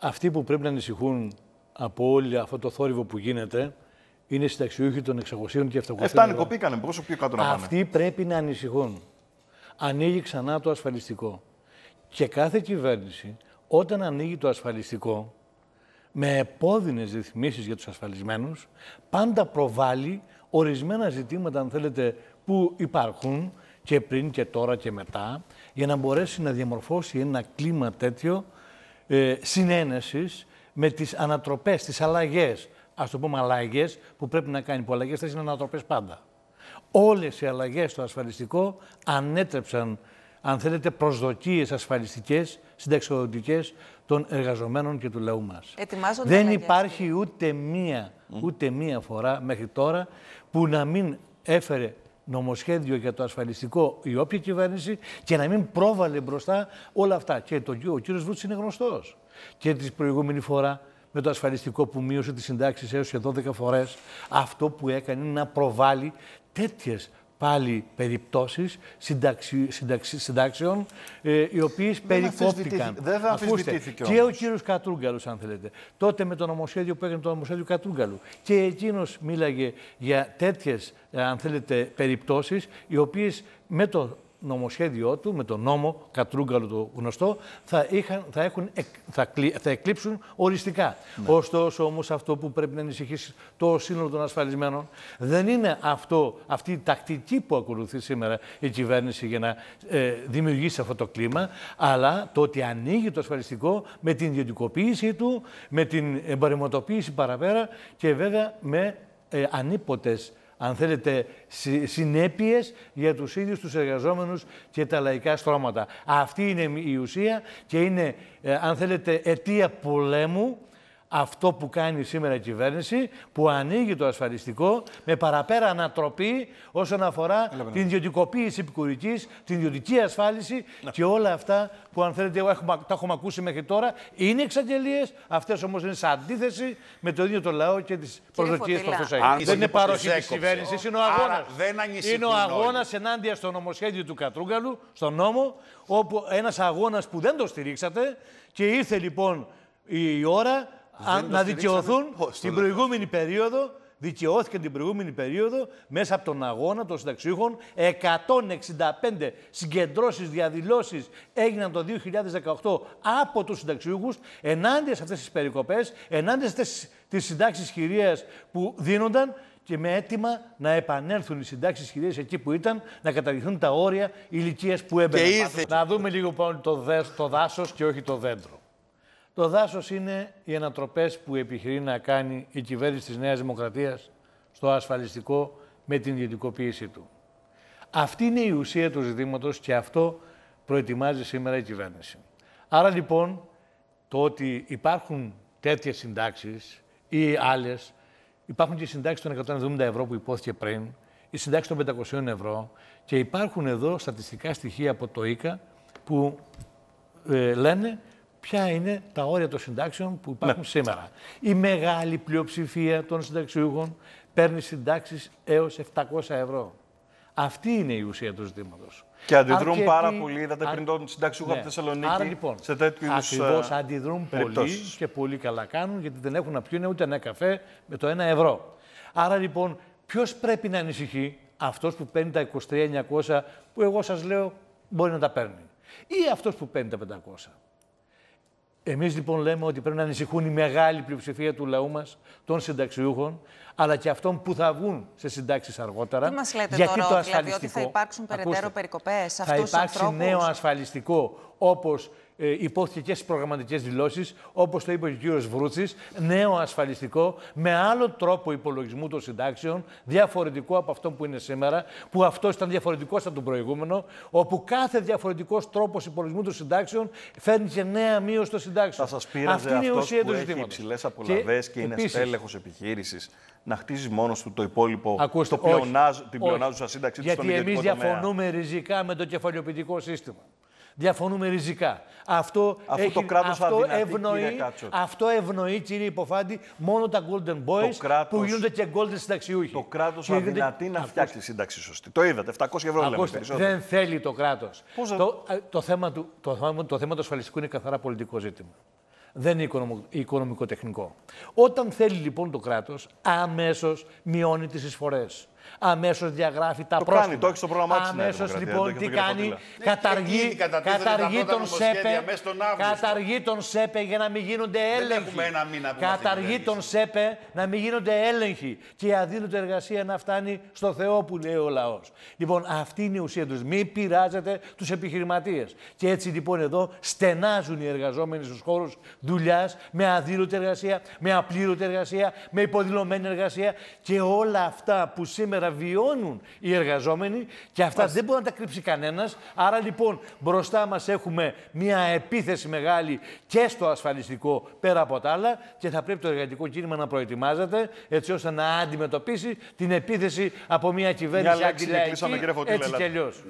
Αυτοί που πρέπει να ανησυχούν από όλο αυτό το θόρυβο που γίνεται είναι συνταξιούχοι των 600 και 700. Εφτά κοπήκανε. πόσο πιο κάτω να πάνε. Αυτοί πρέπει να ανησυχούν. Ανοίγει ξανά το ασφαλιστικό. Και κάθε κυβέρνηση, όταν ανοίγει το ασφαλιστικό, με επώδυνες ρυθμίσεις για τους ασφαλισμένους, πάντα προβάλλει ορισμένα ζητήματα, αν θέλετε, που υπάρχουν και πριν και τώρα και μετά, για να μπορέσει να διαμορφώσει ένα κλίμα τέτοιο ε, συνένεσης με τις ανατροπές, τις αλλαγές. Ας το πούμε αλλαγές που πρέπει να κάνει που αλλαγές θα είναι ανατροπές πάντα. Όλες οι αλλαγές στο ασφαλιστικό ανέτρεψαν, αν θέλετε, προσδοκίες ασφαλιστικές, συνταξιοδοτικές των εργαζομένων και του λαού μας. Δεν υπάρχει ούτε μία, ούτε μία φορά μέχρι τώρα που να μην έφερε νομοσχέδιο για το ασφαλιστικό η όποια κυβέρνηση και να μην πρόβαλε μπροστά όλα αυτά. Και το, ο κύριος Βούτση είναι γνωστός. Και την προηγούμενη φορά με το ασφαλιστικό που μείωσε τις συντάξεις έως και 12 φορές, αυτό που έκανε είναι να προβάλλει τέτοιες πάλι περιπτώσεις συνταξι, συντάξεων ε, οι οποίες δεν περικόπτηκαν. Δεν αμφισβητήθηκε Και ο κύριος Κατρούγκαλος αν θέλετε. Τότε με το νομοσχέδιο που έγινε το νομοσχέδιο Κατρούγκαλου. Και εκείνος μίλαγε για τέτοιες ε, αν θέλετε περιπτώσεις οι οποίες με το νομοσχέδιό του, με τον νόμο Κατρούγκαλο το γνωστό, θα, είχαν, θα, έχουν, θα, θα εκλείψουν οριστικά. Ναι. Ωστόσο όμως αυτό που πρέπει να ανησυχήσει το σύνολο των ασφαλισμένων δεν είναι αυτό, αυτή η τακτική που ακολουθεί σήμερα η κυβέρνηση για να ε, δημιουργήσει αυτό το κλίμα, αλλά το ότι ανοίγει το ασφαλιστικό με την ιδιωτικοποίησή του, με την εμπορευματοποίηση παραπέρα και βέβαια με ε, ανίποτες αν θέλετε, συνέπειες για τους ίδιους τους εργαζόμενους και τα λαϊκά στρώματα. Αυτή είναι η ουσία και είναι, ε, αν θέλετε, αιτία πολέμου αυτό που κάνει σήμερα η κυβέρνηση, που ανοίγει το ασφαλιστικό με παραπέρα ανατροπή όσον αφορά την ιδιωτικοποίηση επικουρικής, την ιδιωτική ασφάλιση και όλα αυτά που, αν θέλετε, έχουμε, τα έχουμε ακούσει μέχρι τώρα. Είναι εξαγγελίες, αυτές όμως είναι σε αντίθεση με το ίδιο το λαό και τις προσδοκίε που αυτό έχει. Δεν είναι παροχή τη κυβέρνησης, είναι ο αγώνα. Είναι ο αγώνας ενάντια στο νομοσχέδιο του Κατρούγκαλου, στον νόμο, όπου ένας αγώνας που δεν το στηρίξατε και ήρθε λοιπόν η ώρα Α, να δικαιωθούν την προηγούμενη περίοδο δικαιώθηκε την προηγούμενη περίοδο μέσα από τον αγώνα των συνταξιούχων. 165 συγκεντρώσεις, διαδηλώσεις έγιναν το 2018 από τους συνταξιούχους ενάντια σε αυτές τις περικοπές, ενάντια σε αυτές τις συντάξεις χειρίας που δίνονταν και με αίτημα να επανέλθουν οι συντάξεις χειρίε εκεί που ήταν, να καταργηθούν τα όρια ηλικίας που έμπαιναν. Να δούμε λίγο πάνω το, το δάσος και όχι το δέντρο. Το δάσος είναι οι ανατροπές που επιχειρεί να κάνει η κυβέρνηση της Νέας Δημοκρατίας στο ασφαλιστικό με την ιδιωτικοποίησή του. Αυτή είναι η ουσία του ζητήματος και αυτό προετοιμάζει σήμερα η κυβέρνηση. Άρα λοιπόν το ότι υπάρχουν τέτοιες συντάξεις ή άλλες, υπάρχουν και συντάξεις των 170 ευρώ που υπόθηκε πριν, οι συντάξεις των 500 ευρώ και υπάρχουν εδώ στατιστικά στοιχεία από το ΊΚΑ που ε, λένε ποια είναι τα όρια των συντάξεων που ναι. υπάρχουν σήμερα. Η μεγάλη πλειοψηφία των συνταξιούχων παίρνει συντάξεις έως 700 ευρώ. Αυτή είναι η ουσία του ζητήματος. Και αντιδρούν Αρκετή... πάρα πολύ. Είδατε πριν τον συνταξιούχο ναι. από τη Θεσσαλονίκη. Άρα, λοιπόν, σε τέτοιους ε, αντιδρούν πολύ και πολύ καλά κάνουν γιατί δεν έχουν να πιούν ούτε ένα καφέ με το ένα ευρώ. Άρα λοιπόν, ποιος πρέπει να ανησυχεί, αυτός που παίρνει τα 23.900 που εγώ σας λέω μπορεί να τα παίρνει, ή αυτός που παίρνει τα 500. Εμείς λοιπόν λέμε ότι πρέπει να ανησυχούν η μεγάλη πλειοψηφία του λαού μας, των συνταξιούχων, αλλά και αυτών που θα βγουν σε συντάξεις αργότερα. Τι μας λέτε γιατί τώρα, το ότι θα υπάρξουν περαιτέρω περικοπές σε Θα υπάρξει νέο ασφαλιστικό όπως ε, υπόθηκες και στι προγραμματικές δηλώσεις, όπως το είπε ο κ. Βρούτσης, νέο ασφαλιστικό με άλλο τρόπο υπολογισμού των συντάξεων, διαφορετικό από αυτό που είναι σήμερα, που αυτό ήταν διαφορετικός από τον προηγούμενο, όπου κάθε διαφορετικός τρόπος υπολογισμού των συντάξεων φέρνει και νέα μείωση των συντάξεων. Θα σας πείρα Αυτή είναι αυτός ουσία που έχει υψηλέ απολαυές και, είναι επίσης... στέλεχος επιχείρησης να χτίζει μόνος του το υπόλοιπο, Ακούστε, το πλεονάζ, την πλεονάζουσα σύνταξη της στον Γιατί εμεί διαφωνούμε ριζικά με το κεφαλαιοποιητικό σύστημα. Διαφωνούμε ριζικά. Αυτό, το κράτος ευνοεί, κύριε αυτό Υποφάντη, μόνο τα Golden Boys που γίνονται και Golden συνταξιούχοι. Το κράτος και... αδυνατεί να φτιάξει σύνταξη σωστή. Το είδατε, 700 ευρώ Ακούστε, λέμε Δεν θέλει το κράτος. Το, ε, το, θέμα του, το, θέμα, το ασφαλιστικού είναι καθαρά πολιτικό ζήτημα. Δεν είναι οικονομικοτεχνικό. οικονομικό-τεχνικό. Όταν θέλει λοιπόν το κράτος, αμέσως μειώνει τις εισφορές αμέσως διαγράφει τα το Κάνει, το έχει στο πρόγραμμά ναι, Αμέσως λοιπόν τι κάνει, ναι, καταργεί, καταργεί τον ΣΕΠΕ. Καταργεί τον ΣΕΠΕ για να μην γίνονται έλεγχοι. Καταργεί τον ΣΕΠΕ να μην γίνονται έλεγχοι και η αδύνατη εργασία να φτάνει στο Θεό που λέει ο λαός. Λοιπόν, αυτή είναι η ουσία τους. Μην πειράζετε τους επιχειρηματίες. Και έτσι λοιπόν εδώ στενάζουν οι εργαζόμενοι στους χώρους δουλειάς με αδύνατη εργασία, με απλήρωτη εργασία, με υποδηλωμένη εργασία και όλα αυτά που σήμερα σήμερα βιώνουν οι εργαζόμενοι και αυτά δεν μπορεί να τα κρύψει κανένας. Άρα λοιπόν μπροστά μας έχουμε μια επίθεση μεγάλη και στο ασφαλιστικό πέρα από τα άλλα και θα πρέπει το εργατικό κίνημα να προετοιμάζεται έτσι ώστε να αντιμετωπίσει την επίθεση από μια κυβέρνηση αντιλαϊκή, έτσι αλλιώ.